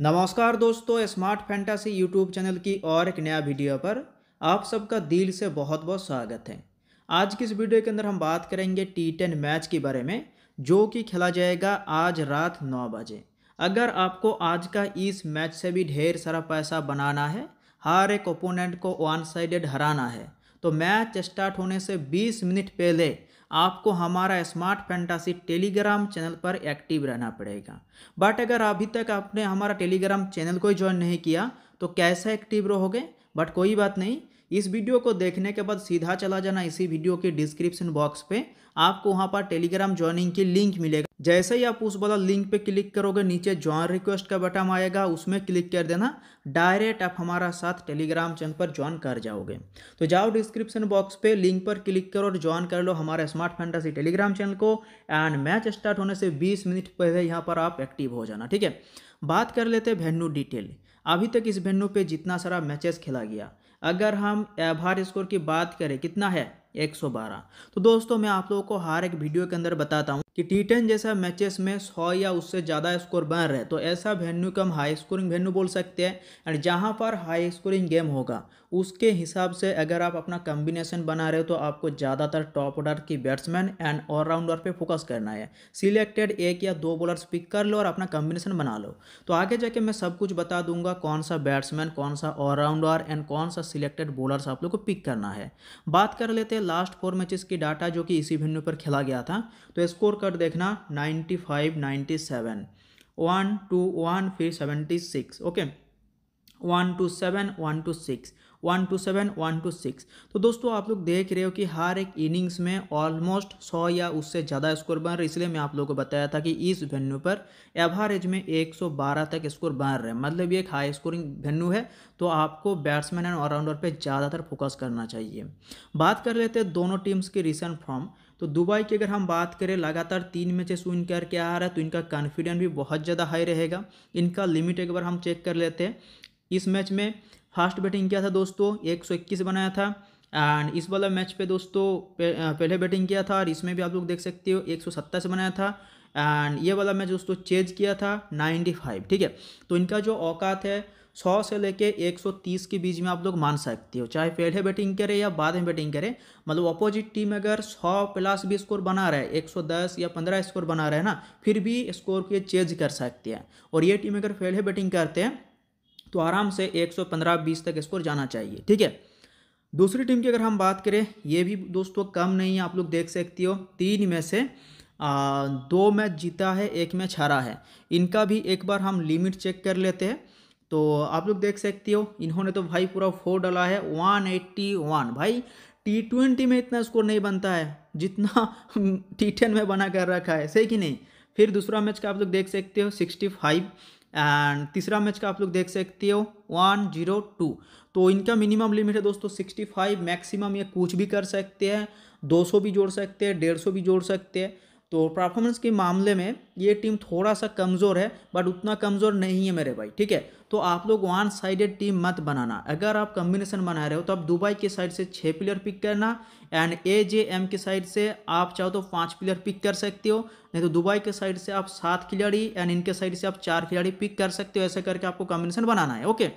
नमस्कार दोस्तों smart fantasy YouTube channel की और एक नया वीडियो पर आप सबका दिल से बहुत बहुत स्वागत है आज की इस वीडियो के अंदर हम बात करेंगे टी टेन मैच के बारे में जो कि खेला जाएगा आज रात नौ बजे अगर आपको आज का इस मैच से भी ढेर सारा पैसा बनाना है हर एक ओपोनेंट को वन साइडेड हराना है तो मैच स्टार्ट होने से 20 मिनट पहले आपको हमारा स्मार्ट फैंटासी टेलीग्राम चैनल पर एक्टिव रहना पड़ेगा बट अगर अभी तक आपने हमारा टेलीग्राम चैनल को ज्वाइन नहीं किया तो कैसे एक्टिव रहोगे बट कोई बात नहीं इस वीडियो को देखने के बाद सीधा चला जाना इसी वीडियो के डिस्क्रिप्शन बॉक्स पे आपको वहाँ पर टेलीग्राम ज्वाइनिंग की लिंक मिलेगा जैसे ही आप उस वाला लिंक पे क्लिक करोगे नीचे ज्वाइन रिक्वेस्ट का बटन आएगा उसमें क्लिक कर देना डायरेक्ट आप हमारा साथ टेलीग्राम चैनल पर ज्वाइन कर जाओगे तो जाओ डिस्क्रिप्शन बॉक्स पे लिंक पर क्लिक करो और ज्वाइन कर लो हमारे स्मार्ट फैंटासी टेलीग्राम चैनल को एंड मैच स्टार्ट होने से बीस मिनट पहले यहाँ पर आप एक्टिव हो जाना ठीक है बात कर लेते हैं वेन्यू डिटेल अभी तक इस वेन्यू पे जितना सारा मैचेस खेला गया अगर हम आभार स्कोर की बात करें कितना है 112 तो दोस्तों मैं आप लोगों को हर एक वीडियो के अंदर बताता हूँ कि टी टेन जैसा मैचेस में सौ या उससे ज़्यादा स्कोर बन रहे तो ऐसा वेन्यू को हम हाई स्कोरिंग वेन्यू बोल सकते हैं एंड जहाँ पर हाई स्कोरिंग गेम होगा उसके हिसाब से अगर आप अपना कम्बिनेशन बना रहे हो तो आपको ज़्यादातर टॉप ऑर्डर की बैट्समैन एंड ऑलराउंडर पे फोकस करना है सिलेक्टेड एक या दो बॉलर्स पिक कर लो और अपना कम्बिनेशन बना लो तो आगे जाके मैं सब कुछ बता दूंगा कौन सा बैट्समैन कौन सा ऑलराउंडर एंड कौन सा सिलेक्टेड बॉलर्स आप लोग को पिक करना है बात कर लेते हैं के लास्ट फोर मैचेस की डाटा जो कि इसी वेन्यू पर खेला गया था तो स्कोर कर देखना 95 five ninety seven one two one फिर seventy six okay one two seven one two six one two seven one two six तो दोस्तों आप लोग देख रहे हो कि हर एक इनिंग्स में ऑलमोस्ट सौ या उससे ज़्यादा स्कोर बन रहे इसलिए मैं आप लोगों को बताया था कि इस वेन्यू पर एवरेज में एक सौ बारह तक स्कोर बन रहे हैं मतलब ये एक हाई स्कोरिंग वेन्यू है तो आपको बैट्समैन एंड ऑलराउंडर पर ज़्यादातर फोकस करना चाहिए बात कर लेते हैं दोनों टीम्स की रिसेंट फॉर्म तो दुबई की अगर हम बात करें लगातार तीन मैचेस विन करके आ रहा है तो इनका कॉन्फिडेंस भी बहुत ज़्यादा हाई रहेगा इनका लिमिट एक बार हम चेक कर लेते हैं इस मैच में फास्ट बैटिंग किया था दोस्तों एक सौ इक्कीस बनाया था एंड इस वाला मैच पे दोस्तों पहले बैटिंग किया था और इसमें भी आप लोग देख सकते हो एक सौ सत्ताईस बनाया था एंड ये वाला मैच दोस्तों चेज किया था नाइन्टी फाइव ठीक है तो इनका जो औकात है सौ से लेके एक सौ तीस के बीच में आप लोग मान सकते हो चाहे पहले बैटिंग करे या बाद में बैटिंग करे मतलब अपोजिट टीम अगर सौ प्लस भी स्कोर बना रहा है एक सौ दस या पंद्रह स्कोर बना रहा है ना फिर भी स्कोर को चेंज कर सकते हैं और ये टीम अगर पहले बैटिंग करते हैं तो आराम से 115-20 तक स्कोर जाना चाहिए ठीक है दूसरी टीम की अगर हम बात करें ये भी दोस्तों कम नहीं है आप लोग देख सकती हो तीन में से आ, दो मैच जीता है एक मैच हारा है इनका भी एक बार हम लिमिट चेक कर लेते हैं तो आप लोग देख सकती हो इन्होंने तो भाई पूरा फोर डाला है वन एट्टी वन भाई टी ट्वेंटी में इतना स्कोर नहीं बनता है जितना टी टेन में बना कर रखा है सही कि नहीं फिर दूसरा मैच का आप लोग देख सकते हो सिक्सटी फाइव एंड तीसरा मैच का आप लोग देख सकते हो वन जीरो टू तो इनका मिनिमम लिमिट है दोस्तों सिक्सटी फाइव मैक्सिमम ये कुछ भी कर सकते हैं दो सौ भी जोड़ सकते हैं डेढ़ सौ भी जोड़ सकते हैं तो परफॉर्मेंस के मामले में ये टीम थोड़ा सा कमज़ोर है बट उतना कमज़ोर नहीं है मेरे भाई ठीक है तो आप लोग वन साइडेड टीम मत बनाना अगर आप कम्बिनेशन बना रहे हो तो आप दुबई के साइड से छः प्लेयर पिक करना एंड ए जे एम के साइड से आप चाहो तो पाँच प्लेयर पिक कर सकते हो नहीं तो दुबई के साइड से आप सात खिलाड़ी एंड इनके साइड से आप चार खिलाड़ी पिक कर सकते हो ऐसा करके आपको कॉम्बिनेशन बनाना है ओके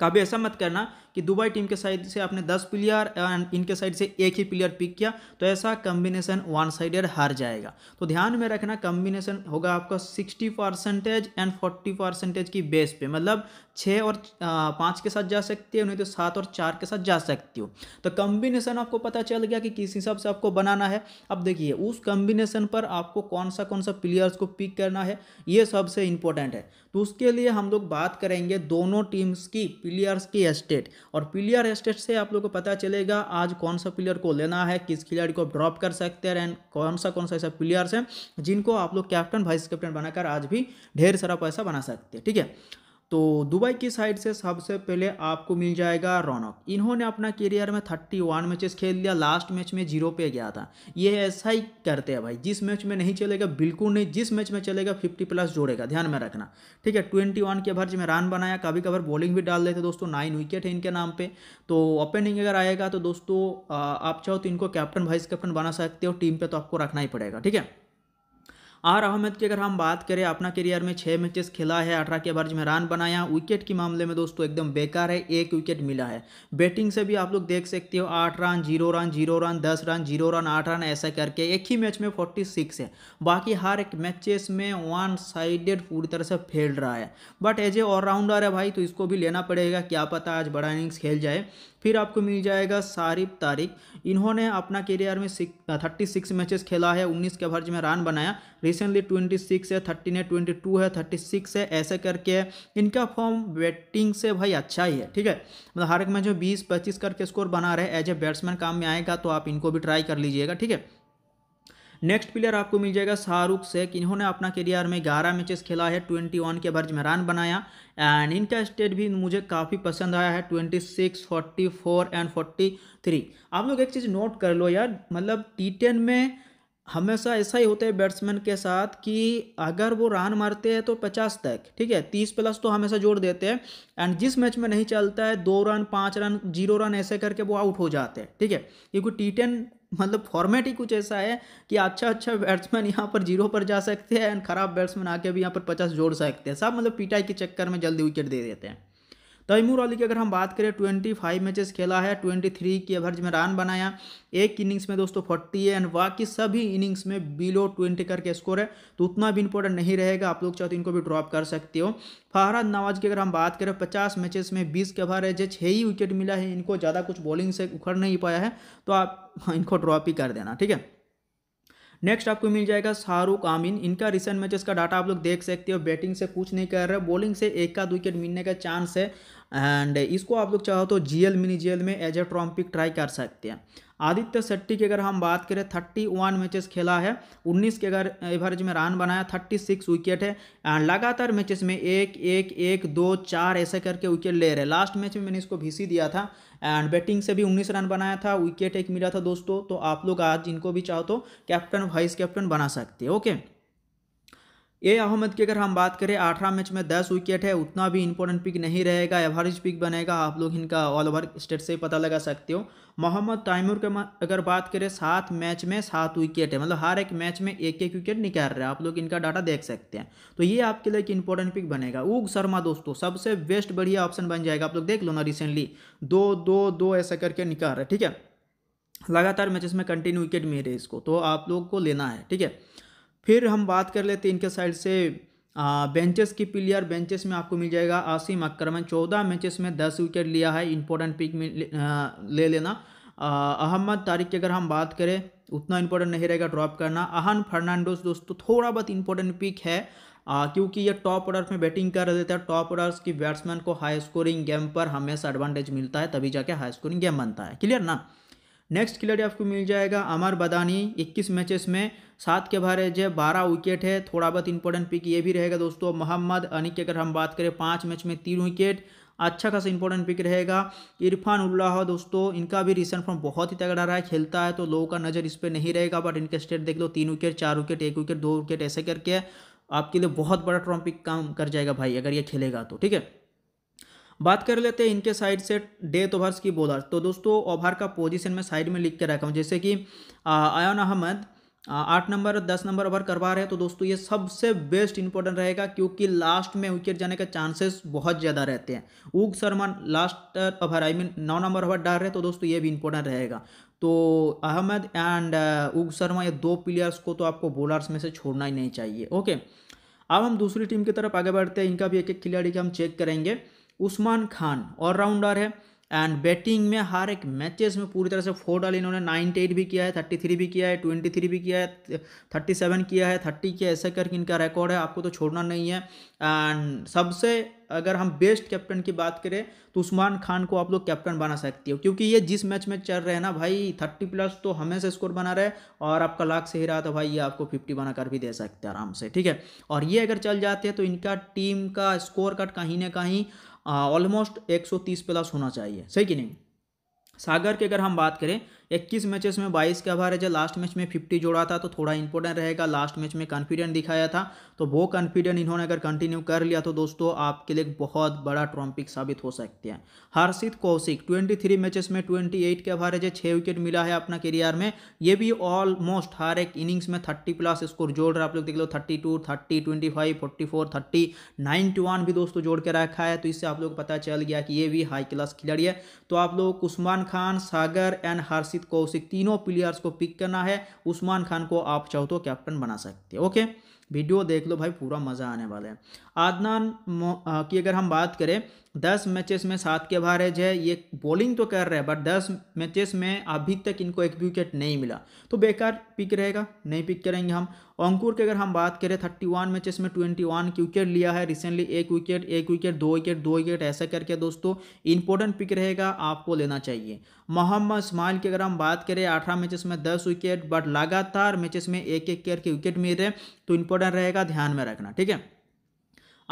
कभी ऐसा मत करना कि दुबई टीम के साइड से आपने दस प्लेयर एंड इनके साइड से एक ही प्लेयर पिक किया तो ऐसा कम्बिनेशन वन साइडेड हार जाएगा तो ध्यान में रखना कम्बिनेशन होगा आपका sixty percentage and forty percentage की बेस पे मतलब छः और पाँच के साथ जा सकती हो नहीं तो सात और चार के साथ जा सकती हो तो कम्बिनेशन आपको पता चल गया कि किस हिसाब से आपको बनाना है अब देखिए उस कम्बिनेशन पर आपको कौन सा कौन सा प्लेयर्स को पिक करना है ये सबसे इंपॉर्टेंट है तो उसके लिए हम लोग बात करेंगे दोनों टीम्स की प्लेयर्स की स्टेट और प्लेयर स्टेट से आप लोग को पता चलेगा आज कौन सा प्लेयर को लेना है किस खिलाड़ी को ड्रॉप कर सकते हैं एंड कौन सा कौन सा ऐसा प्लेयर्स हैं जिनको आप लोग कैप्टन वाइस कैप्टन बनाकर आज भी ढेर सारा पैसा बना सकते हैं ठीक है तो दुबई की साइड से सबसे पहले आपको मिल जाएगा रौनक इन्होंने अपना करियर में थर्टी वन मैचेस खेल लिया लास्ट मैच में जीरो पे गया था ये ऐसा ही करते हैं भाई जिस मैच में नहीं चलेगा बिल्कुल नहीं जिस मैच में चलेगा फिफ्टी प्लस जोड़ेगा ध्यान में रखना ठीक है ट्वेंटी वन के एवरेज में रन बनाया कभी कभार बॉलिंग भी डाल देते दोस्तों नाइन विकेट है इनके नाम पर तो ओपनिंग अगर आएगा तो दोस्तों आप चाहो तो इनको कैप्टन वाइस कैप्टन बना सकते हो टीम पर तो आपको रखना ही पड़ेगा ठीक है आर अहमद की अगर हम बात करें अपना करियर में छः मैचेस खेला है अठारह के एवरेज में रन बनाया विकेट के मामले में दोस्तों एकदम बेकार है एक विकेट मिला है बैटिंग से भी आप लोग देख सकते हो आठ run zero run zero run दस रन जीरो रन आठ रन ऐसा करके एक ही मैच में फोर्टी सिक्स है बाकी हर एक मैचेस में वन साइडेड पूरी तरह से फेल रहा है बट एज ए ऑलराउंडर है भाई तो इसको भी लेना पड़ेगा क्या पता आज बड़ा इनिंग्स खेल जाए फिर आपको मिल जाएगा सारिफ तारिक इन्होंने अपना करियर में थर्टी सिक्स मैचेस खेला है उन्नीस के एवरेज में रन बनाया रिसेंटली ट्वेंटी सिक्स है थर्टीन है ट्वेंटी टू है थर्टी सिक्स है ऐसे करके इनका फॉर्म बैटिंग से भाई अच्छा ही है ठीक है मतलब हर एक मैच में बीस पच्चीस करके स्कोर बना रहे एज ए बैट्समैन काम में आएगा तो आप इनको भी ट्राई कर लीजिएगा ठीक है नेक्स्ट प्लेयर आपको मिल जाएगा शाहरुख शेख इन्होंने अपना करियर में ग्यारह मैचेस खेला है ट्वेंटी वन के बर्ज में रन बनाया एंड इनका स्टेट भी मुझे काफ़ी पसंद आया है twenty six forty four and forty three आप लोग एक चीज़ नोट कर लो यार मतलब टी टेन में हमेशा ऐसा ही होता है बैट्समैन के साथ कि अगर वो रन मारते हैं तो पचास तक ठीक है तीस प्लस तो हमेशा जोड़ देते हैं एंड जिस मैच में नहीं चलता है दो रन पाँच रन जीरो रन ऐसे करके वो आउट हो जाते हैं ठीक है क्योंकि टी टेन मतलब फॉर्मेट ही कुछ ऐसा है कि अच्छा अच्छा बैट्समैन यहाँ पर जीरो पर जा सकते हैं एंड खराब बैट्समैन आके भी यहाँ पर पचास जोड़ सकते हैं सब मतलब पिटाई के चक्कर में जल्दी विकेट दे देते हैं तैमूर अली की अगर हम बात करें ट्वेंटी फाइव मैचेस खेला है ट्वेंटी थ्री की एवरेज में रन बनाया एक इनिंग्स में दोस्तों फोर्टी है एंड बाकी सभी इनिंग्स में बिलो ट्वेंटी करके स्कोर है तो उतना भी इंपॉर्टेंट नहीं रहेगा आप लोग चाहो तो इनको भी ड्रॉप कर सकते हो फहराद नवाज की अगर हम बात करें पचास मैचेस में बीस के भर है जो छः ही विकेट मिला है इनको ज़्यादा कुछ बॉलिंग से उखड़ नहीं पाया है तो आप इनको ड्रॉप ही कर देना ठीक है नेक्स्ट आपको मिल जाएगा शाहरुख आमिन इनका रिसेंट मैचेस का डाटा आप लोग देख सकते हो बैटिंग से कुछ नहीं कर रहे बॉलिंग से एक का विकेट मिलने का चांस है एंड इसको आप लोग चाहो तो जीएल मिनी जीएल में एज ए ट्रॉम्पिक ट्राई कर सकते हैं आदित्य शेट्टी की अगर हम बात करें थर्टी वन मैचेस खेला है उन्नीस के अगर एवरेज में रन बनाया थर्टी सिक्स विकेट है एंड लगातार मैचेस में एक एक एक दो चार ऐसे करके विकेट ले रहे लास्ट मैच में मैंने इसको भीसी दिया था एंड बैटिंग से भी उन्नीस रन बनाया था विकेट एक मिला था दोस्तों तो आप लोग आज जिनको भी चाहो तो कैप्टन वाइस कैप्टन बना सकते हैं ओके ए अहमद की अगर हम बात करें अठारह मैच में दस विकेट है उतना भी इंपॉर्टेंट पिक नहीं रहेगा एवरेज पिक बनेगा आप लोग इनका ऑल ओवर स्टेट से पता लगा सकते हो मोहम्मद तैमूर के अगर बात करें सात मैच में सात विकेट है मतलब हर एक मैच में एक एक विकेट निकाल रहा है आप लोग इनका डाटा देख सकते हैं तो ये आपके लिए एक इंपॉर्टेंट पिक बनेगा उग शर्मा दोस्तों सबसे बेस्ट बढ़िया ऑप्शन बन जाएगा आप लोग देख लो ना रिसेंटली दो दो दो ऐसा करके निकाल रहा है ठीक है लगातार मैचेस में कंटिन्यू विकेट मिल रहे इसको तो आप लोग को लेना है ठीक है फिर हम बात कर लेते हैं इनके साइड से बेंचेस की प्लेयर बेंचेस में आपको मिल जाएगा आसिम अक्रमन चौदह मैचेस में दस विकेट लिया है इंपॉर्टेंट पिक में ले लेना अहमद तारिक की अगर हम बात करें उतना इंपॉर्टेंट नहीं रहेगा ड्रॉप करना अहन फर्नांडोस दोस्तों थोड़ा बहुत इंपॉर्टेंट पिक है आ, क्योंकि ये टॉप ऑर्डर में बैटिंग कर देता है टॉप ऑर्डर्स की बैट्समैन को हाई स्कोरिंग गेम पर हमेशा एडवांटेज मिलता है तभी जाके हाई स्कोरिंग गेम बनता है क्लियर ना नेक्स्ट खिलाड़ी आपको मिल जाएगा अमर बदानी 21 मैचेस में सात के भारे जे बारह विकेट है थोड़ा बहुत इंपॉर्टेंट पिक ये भी रहेगा दोस्तों मोहम्मद अनी की अगर हम बात करें पाँच मैच में तीन विकेट अच्छा खासा इंपॉर्टेंट पिक रहेगा इरफान उल्लाह दोस्तों इनका भी रिसेंट फॉर्म बहुत ही तगड़ा रहा है खेलता है तो लोगों का नज़र इस पर नहीं रहेगा बट इनके स्टेट देख लो तीन विकेट चार विकेट एक विकेट दो विकेट ऐसे करके आपके लिए बहुत बड़ा ट्रॉम पिक काम कर जाएगा भाई अगर ये खेलेगा तो ठीक है बात कर लेते हैं इनके साइड से डेथ ओवर्स तो की बॉलर तो दोस्तों ओवर का पोजीशन में साइड में लिख के रखा हूँ जैसे कि आयन अहमद आठ नंबर और दस नंबर ओवर करवा रहे हैं तो दोस्तों ये सबसे बेस्ट इंपॉर्टेंट रहेगा क्योंकि लास्ट में विकेट जाने के चांसेस बहुत ज़्यादा रहते हैं उग Sharma last over I mean नौ नंबर ओवर डाल रहे हैं तो दोस्तों ये भी इंपॉर्टेंट रहेगा तो अहमद एंड उग uh, शर्मा ये दो प्लेयर्स को तो आपको बॉलर्स में से छोड़ना ही नहीं चाहिए ओके अब हम दूसरी टीम की तरफ आगे बढ़ते हैं इनका भी एक एक खिलाड़ी का हम चेक करेंगे उस्मान खान ऑलराउंडर है एंड बैटिंग में हर एक मैचेस में पूरी तरह से फोर डाल इन्होंने नाइनटी एट भी किया है थर्टी थ्री भी किया है ट्वेंटी थ्री भी किया है थर्टी सेवन किया है थर्टी किया ऐसा करके इनका रिकॉर्ड है आपको तो छोड़ना नहीं है एंड सबसे अगर हम बेस्ट कैप्टन की बात करें तो उस्मान खान को आप लोग कैप्टन बना सकती हो क्योंकि ये जिस मैच में चल रहे हैं ना भाई थर्टी प्लस तो हमेशा स्कोर बना रहे और आपका लाख से ही रहा था तो भाई ये आपको फिफ्टी बनाकर भी दे सकते हैं आराम से ठीक है और ये अगर चल जाते हैं तो इनका टीम का स्कोर कट कहीं ना कहीं ऑलमोस्ट 130 प्लस होना चाहिए सही कि नहीं सागर की अगर हम बात करें इक्कीस मैचेस में बाईस का एवरेज है लास्ट मैच में फिफ्टी जोड़ा था तो थोड़ा इंपॉर्टेंट रहेगा लास्ट मैच में कॉन्फिडेंट दिखाया था तो वो कॉन्फिडेंट इन्होंने अगर कंटिन्यू कर लिया तो दोस्तों आपके लिए बहुत बड़ा ट्रॉम्पिक साबित हो सकते हैं Harshit Kaushik twenty three matches में ट्वेंटी एट के एवरेज है छः विकेट मिला है अपना करियर में ये भी ऑलमोस्ट हर एक इनिंग्स में थर्टी प्लस स्कोर जोड़ रहा आप लोग देख लो thirty two thirty twenty five forty four thirty ninety one भी दोस्तों जोड़ के रखा है तो इससे आप लोग पता चल गया कि ये भी हाई क्लास खिलाड़ी है तो आप लोग उस्मान खान सागर एंड हर्षित राशिद कौशिक तीनों प्लेयर्स को पिक करना है उस्मान खान को आप चाहो तो कैप्टन बना सकते हैं ओके वीडियो देख लो भाई पूरा मज़ा आने वाला है आदनान की अगर हम बात करें दस मैचेस में सात के बाहर है ये बॉलिंग तो कर रहे हैं बट दस मैचेस में अभी तक इनको एक विकेट नहीं मिला तो बेकार पिक रहेगा नहीं पिक करेंगे हम अंकुर की अगर हम बात करें थर्टी वन मैचेस में ट्वेंटी वन की विकेट लिया है रिसेंटली एक विकेट एक विकेट दो विकेट दो विकेट ऐसा करके दोस्तों इंपॉर्टेंट पिक रहेगा आपको लेना चाहिए मोहम्मद इसमाइल की अगर हम बात करें अठारह मैचेस में दस विकेट बट लगातार मैचेस में एक एक करके विकेट मिल रहे तो इंपॉर्टेंट रहेगा ध्यान में रखना ठीक है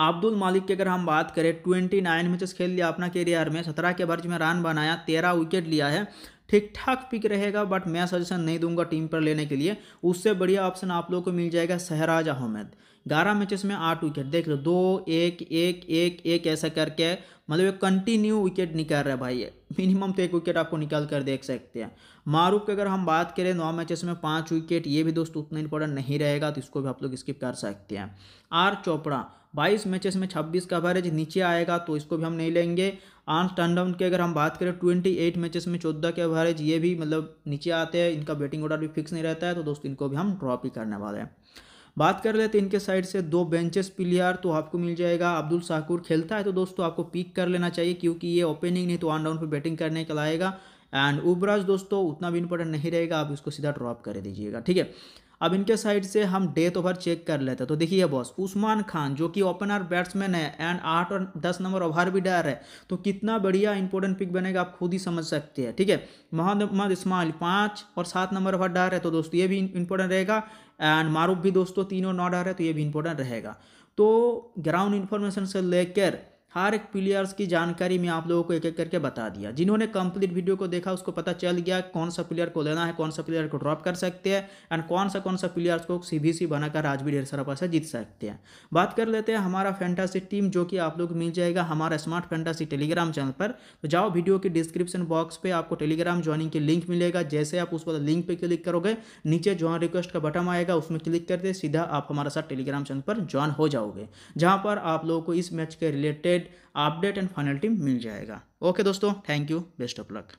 अब्दुल मालिक की अगर हम बात करें ट्वेंटी नाइन मैचेस खेल लिया अपना करियर में सत्रह के वर्ष में रन बनाया तेरह विकेट लिया है ठीक ठाक पिक रहेगा बट मैं सजेशन नहीं दूंगा टीम पर लेने के लिए उससे बढ़िया ऑप्शन आप लोग को मिल जाएगा सहराज अहमद ग्यारह मैचेस में आठ विकेट देख लो दो एक एक एक एक ऐसा करके मतलब ये कंटिन्यू विकेट निकाल रहा है भाई मिनिमम तो एक विकेट आपको निकाल कर देख सकते हैं मारूफ की अगर हम बात करें नौ मैचेस में पाँच विकेट ये भी दोस्त उतना इंपॉर्टेंट नहीं रहेगा तो इसको भी आप लोग स्किप कर सकते हैं आर चोपड़ा बाईस मैचेस में छब्बीस का एवरेज नीचे आएगा तो इसको भी हम नहीं लेंगे आर्म्स टर्नडाउन की अगर हम बात करें ट्वेंटी एट मैचेस में चौदह के एवरेज ये भी मतलब नीचे आते हैं इनका बैटिंग ऑर्डर भी फिक्स नहीं रहता है तो दोस्तों इनको भी हम ड्रॉप ही करने वाले हैं बात कर लेते हैं इनके साइड से दो बेंचेस प्लेयर तो आपको मिल जाएगा अब्दुल साकुर खेलता है तो दोस्तों आपको पिक कर लेना चाहिए क्योंकि ये ओपनिंग नहीं तो ऑन डाउन पर बैटिंग करने के लाएगा एंड उबराज दोस्तों उतना भी इंपॉर्टेंट नहीं रहेगा आप इसको सीधा ड्रॉप कर दीजिएगा ठीक है अब इनके साइड से हम डेथ ओवर चेक कर लेते हैं तो देखिए बॉस उस्मान खान जो कि ओपनर बैट्समैन है एंड आठ और दस नंबर ओवर भी डर है तो कितना बढ़िया इंपॉर्टेंट पिक बनेगा आप खुद ही समझ सकते हैं ठीक है मोहम्मद इस्माइल पाँच और सात नंबर ओवर डर है तो दोस्तों ये भी इंपॉर्टेंट रहेगा एंड मारूफ भी दोस्तों तीन और नौ डर है तो ये भी इंपॉर्टेंट रहेगा तो ग्राउंड इन्फॉर्मेशन से लेकर हर एक प्लेयर्स की जानकारी मैं आप लोगों को एक एक करके बता दिया जिन्होंने कंप्लीट वीडियो को देखा उसको पता चल गया कौन सा प्लेयर को लेना है कौन सा प्लेयर को ड्रॉप कर सकते हैं एंड कौन सा कौन सा प्लेयर्स को सी बी सी बनाकर आज भी ढेर सारा पैसा जीत सकते हैं बात कर लेते हैं हमारा फैंटासी टीम जो कि आप लोग मिल जाएगा हमारा स्मार्ट फैंटासी टेलीग्राम चैनल पर तो जाओ वीडियो के डिस्क्रिप्शन बॉक्स पर आपको टेलीग्राम ज्वाइनिंग की लिंक मिलेगा जैसे आप उस वाला लिंक पर क्लिक करोगे नीचे ज्वाइन रिक्वेस्ट का बटन आएगा उसमें क्लिक करते सीधा आप हमारे साथ टेलीग्राम चैनल पर ज्वाइन हो जाओगे जहाँ पर आप लोगों को इस मैच के related related update and final team मिल जाएगा ओके दोस्तों thank you best of luck